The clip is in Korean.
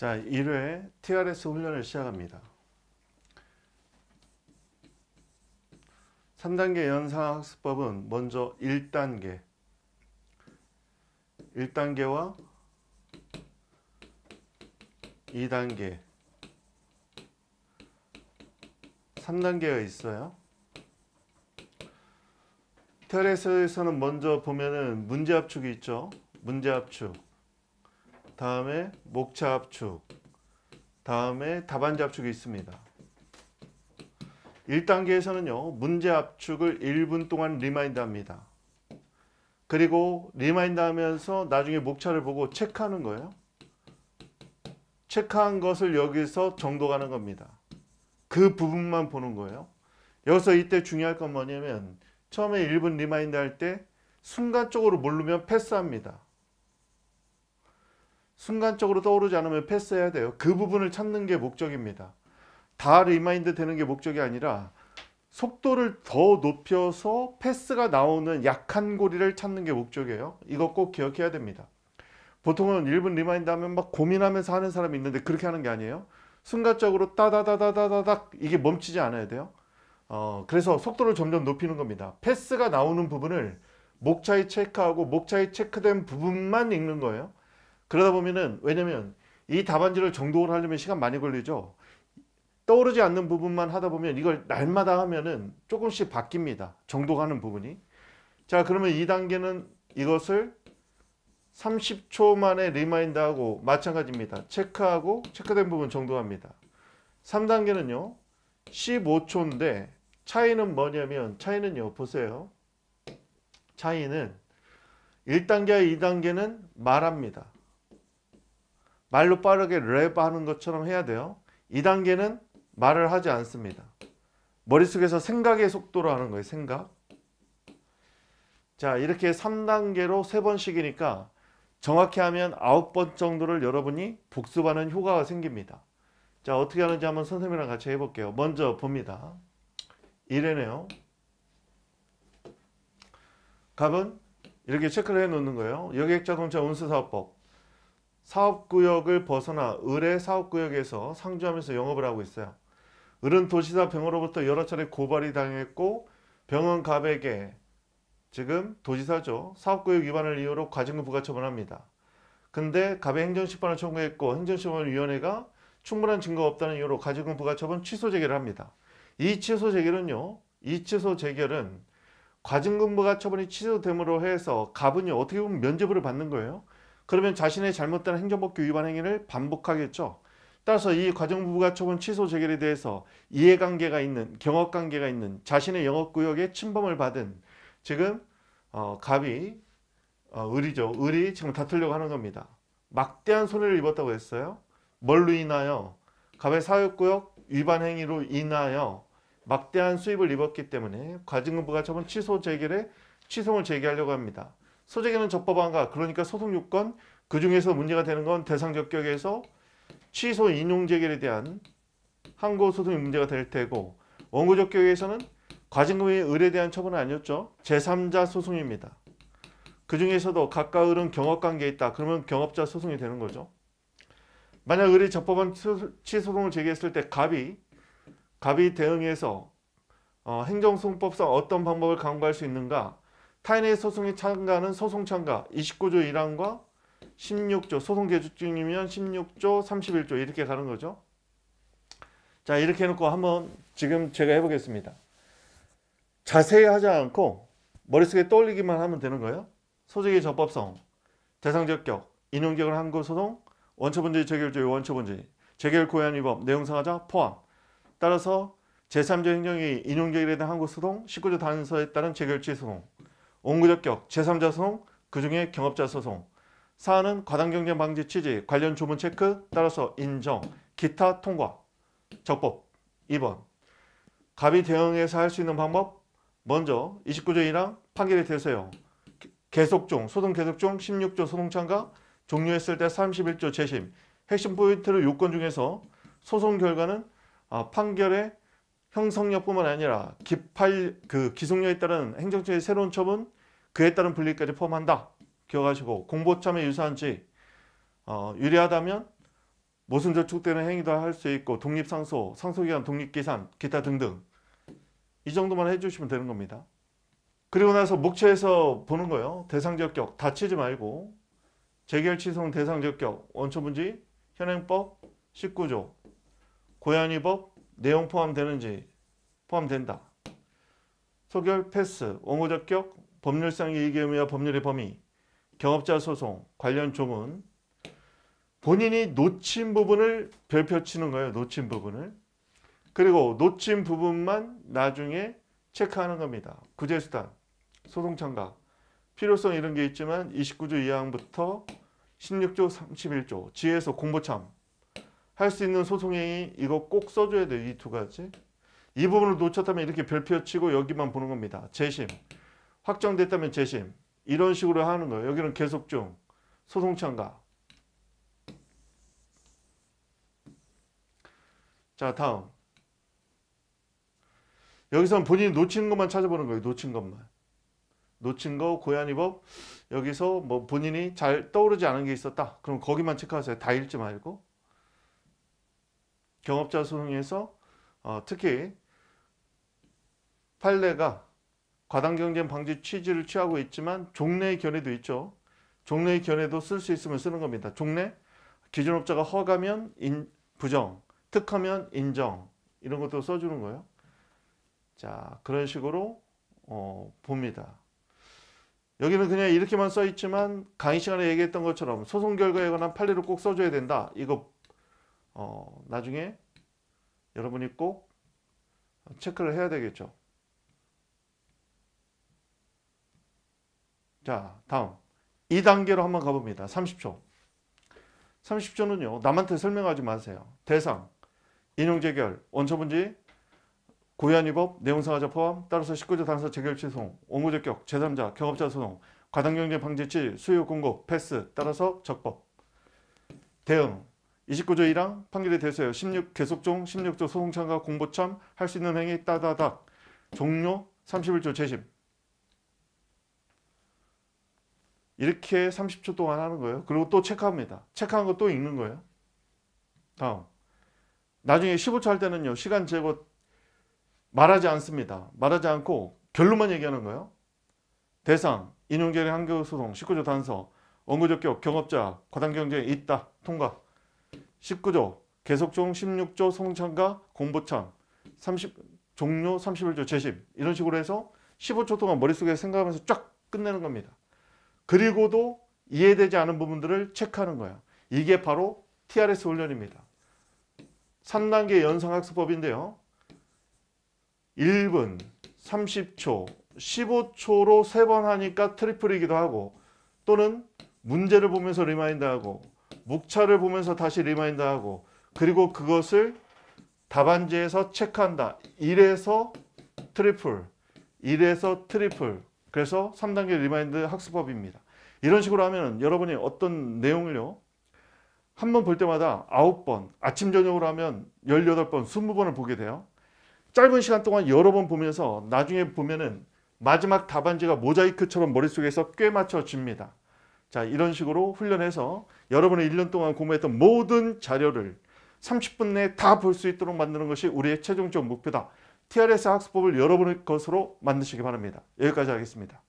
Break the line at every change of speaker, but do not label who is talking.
자, 1회 TRS 훈련을 시작합니다. 3단계 연상학습법은 먼저 1단계 1단계와 2단계 3단계가 있어요. TRS에서는 먼저 보면은 문제압축이 있죠. 문제압축 다음에 목차 압축, 다음에 답안지 압축이 있습니다. 1단계에서는요. 문제 압축을 1분 동안 리마인드합니다. 그리고 리마인드하면서 나중에 목차를 보고 체크하는 거예요. 체크한 것을 여기서 정도 가는 겁니다. 그 부분만 보는 거예요. 여기서 이때 중요할 건 뭐냐면 처음에 1분 리마인드 할 때 순간적으로 모르면 패스합니다. 순간적으로 떠오르지 않으면 패스해야 돼요. 그 부분을 찾는 게 목적입니다. 다 리마인드 되는 게 목적이 아니라 속도를 더 높여서 패스가 나오는 약한 고리를 찾는 게 목적이에요. 이거 꼭 기억해야 됩니다. 보통은 1분 리마인드 하면 막 고민하면서 하는 사람이 있는데 그렇게 하는 게 아니에요. 순간적으로 따다다다다다닥 이게 멈추지 않아야 돼요. 어, 그래서 속도를 점점 높이는 겁니다. 패스가 나오는 부분을 목차에 체크하고 목차에 체크된 부분만 읽는 거예요. 그러다 보면은 왜냐면 이 답안지를 정독을 하려면 시간 많이 걸리죠. 떠오르지 않는 부분만 하다 보면 이걸 날마다 하면은 조금씩 바뀝니다. 정독하는 부분이. 자 그러면 이단계는 이것을 30초 만에 리마인드하고 마찬가지입니다. 체크하고 체크된 부분 정도합니다 3단계는요. 15초인데 차이는 뭐냐면 차이는요. 보세요. 차이는 1단계와 2단계는 말합니다. 말로 빠르게 랩 하는 것처럼 해야 돼요. 2단계는 말을 하지 않습니다. 머릿속에서 생각의 속도로 하는 거예요. 생각. 자 이렇게 3단계로 3번씩이니까 정확히 하면 9번 정도를 여러분이 복습하는 효과가 생깁니다. 자 어떻게 하는지 한번 선생님이랑 같이 해볼게요. 먼저 봅니다. 1회네요. 갑은 이렇게 체크를 해놓는 거예요. 여객자동차 운수사업법 사업구역을 벗어나 을의 사업구역에서 상주하면서 영업을 하고 있어요. 을은 도시사 병으로부터 여러 차례 고발이 당했고 병원 갑에게 지금 도지사죠. 사업구역 위반을 이유로 과징금 부과 처분합니다. 근데 갑의 행정심판을 청구했고 행정심판위원회가 충분한 증거가 없다는 이유로 과징금 부과 처분 취소 제기를 합니다. 이 취소 제기는요. 이 취소 제결은 과징금 부과 처분이 취소됨으로 해서 갑은요. 어떻게 보면 면제부를 받는 거예요. 그러면 자신의 잘못된 행정법규 위반 행위를 반복하겠죠. 따라서 이 과정부가 처분 취소 재결에 대해서 이해관계가 있는 경업관계가 있는 자신의 영업구역에 침범을 받은 지금 어, 갑이 어, 을이죠. 을이 지금 다투려고 하는 겁니다. 막대한 손해를 입었다고 했어요. 뭘로 인하여 갑의 사회구역 위반 행위로 인하여 막대한 수입을 입었기 때문에 과징금부가 처분 취소 재결에 취소를 제기하려고 합니다. 소재기는 적법한가? 그러니까 소송 요건 그중에서 문제가 되는 건 대상 적격에서 취소 인용 재결에 대한 항고 소송이 문제가 될 테고 원고 적격에서는 과징금의 을에 대한 처분은 아니었죠. 제3자 소송입니다. 그 중에서도 가까을은 경업관계에 있다. 그러면 경업자 소송이 되는 거죠. 만약 의뢰 적법한 취소송을 제기했을 때 갑이 갑이 대응해서 어, 행정소송법상 어떤 방법을 강구할 수 있는가 타인의 소송에 참가하는 소송 참가 29조 1항과 16조 소송 개조증이면 16조 31조 이렇게 가는 거죠. 자 이렇게 해놓고 한번 지금 제가 해보겠습니다. 자세히 하지 않고 머릿속에 떠올리기만 하면 되는 거예요. 소재의 적법성, 대상적격, 인용격을 한거 소송, 원초본주의 재결조의 원초본주의, 재결 고해한 위법, 내용상하자 포함. 따라서 제3조 행정위 인용격에 대한 한국 소송, 19조 단서에 따른 재결치 소송, 옹구적격, 제3자송, 소그 중에 경업자 소송. 사안은 과당경쟁 방지 취지, 관련 조문 체크, 따라서 인정, 기타 통과, 적법. 2번. 갑이 대응해서 할 수 있는 방법. 먼저 29조 1항 판결이 되세요. 계속 중, 소송 계속 중, 16조 소송 참가, 종료했을 때 31조 재심. 핵심 포인트를 요건 중에서 소송 결과는 아, 판결에 형성력뿐만 아니라 기팔 그 기속력에 따른 행정처의 새로운 처분 그에 따른 분리까지 포함한다. 기억하시고 공보참에 유사한지 어, 유리하다면 모순 저촉되는 행위도 할 수 있고 독립상소, 상소기간 독립기산, 기타 등등 이 정도만 해주시면 되는 겁니다. 그리고 나서 목차에서 보는 거예요. 대상적격 다치지 말고 재결 취소는 대상적격 원초분지 현행법 19조 고양이법 내용 포함되는지 포함된다. 소결 패스, 원고적격, 법률상 이익의 의미와 법률의 범위, 경업자 소송, 관련 조문 본인이 놓친 부분을 별표 치는 거예요. 놓친 부분을. 그리고 놓친 부분만 나중에 체크하는 겁니다. 구제수단, 소송 참가, 필요성 이런 게 있지만 29조 2항부터 16조 31조, 지혜소 공보참 할수 있는 소송행위 이거 꼭 써줘야 돼요. 이두 가지. 이 부분을 놓쳤다면 이렇게 별표 치고 여기만 보는 겁니다. 재심. 확정됐다면 재심. 이런 식으로 하는 거예요. 여기는 계속 중. 소송 참가. 자 다음. 여기서는 본인이 놓친 것만 찾아보는 거예요. 놓친 것만. 놓친 거, 고양이법. 여기서 뭐 본인이 잘 떠오르지 않은 게 있었다. 그럼 거기만 체크하세요. 다 읽지 말고. 경업자 소송에서 어, 특히 판례가 과당 경쟁 방지 취지를 취하고 있지만 종래의 견해도 있죠. 종래의 견해도 쓸 수 있으면 쓰는 겁니다. 종래 기준업자가 허가면 인, 부정, 특허면 인정 이런 것도 써주는 거예요. 자 그런 식으로 어, 봅니다. 여기는 그냥 이렇게만 써있지만 강의 시간에 얘기했던 것처럼 소송 결과에 관한 판례를 꼭 써줘야 된다. 이거 어, 나중에 여러분이 꼭 체크를 해야 되겠죠. 자, 다음. 2단계로 한번 가봅니다. 30초. 30초는요. 남한테 설명하지 마세요. 대상, 인용재결, 원초분지, 고유한위법, 내용상하자 포함, 따라서 19조 단서 재결 취소, 옹무적격, 제3자, 경업자 소송, 과당경쟁 방지치, 수요 공급, 패스, 따라서 적법. 대응, 29조 1항 판결에 대해서요. 16 계속종, 16조 소송참가 공보참 할 수 있는 행위 따다닥 종료 31조 재심 이렇게 30초 동안 하는 거예요. 그리고 또 체크합니다. 체크한 거 또 읽는 거예요. 다음 나중에 15초 할 때는요. 시간 제거 말하지 않습니다. 말하지 않고 결론만 얘기하는 거예요. 대상, 인용결의 한교 소송, 19조 단서, 원고 적격, 경업자, 과당 경쟁에 있다, 통과. 19조 계속종 16조 성창가공부창30 종료 31조 재심 이런 식으로 해서 15초 동안 머릿속에 생각하면서 쫙 끝내는 겁니다. 그리고도 이해되지 않은 부분들을 체크하는 거야. 이게 바로 TRS 훈련입니다. 3단계 연상학습법인데요. 1분, 30초, 15초로 3번 하니까 트리플이기도 하고 또는 문제를 보면서 리마인드하고 목차를 보면서 다시 리마인드하고 그리고 그것을 답안지에서 체크한다. 1에서 트리플, 1에서 트리플. 그래서 3단계 리마인드 학습법입니다. 이런 식으로 하면 여러분이 어떤 내용을요. 한 번 볼 때마다 9번, 아침 저녁으로 하면 18번, 20번을 보게 돼요. 짧은 시간 동안 여러 번 보면서 나중에 보면은 마지막 답안지가 모자이크처럼 머릿속에서 꽤 맞춰집니다. 자, 이런 식으로 훈련해서 여러분의 1년 동안 공부했던 모든 자료를 30분 내에 다 볼 수 있도록 만드는 것이 우리의 최종적 목표다. TRS 학습법을 여러분의 것으로 만드시기 바랍니다. 여기까지 하겠습니다.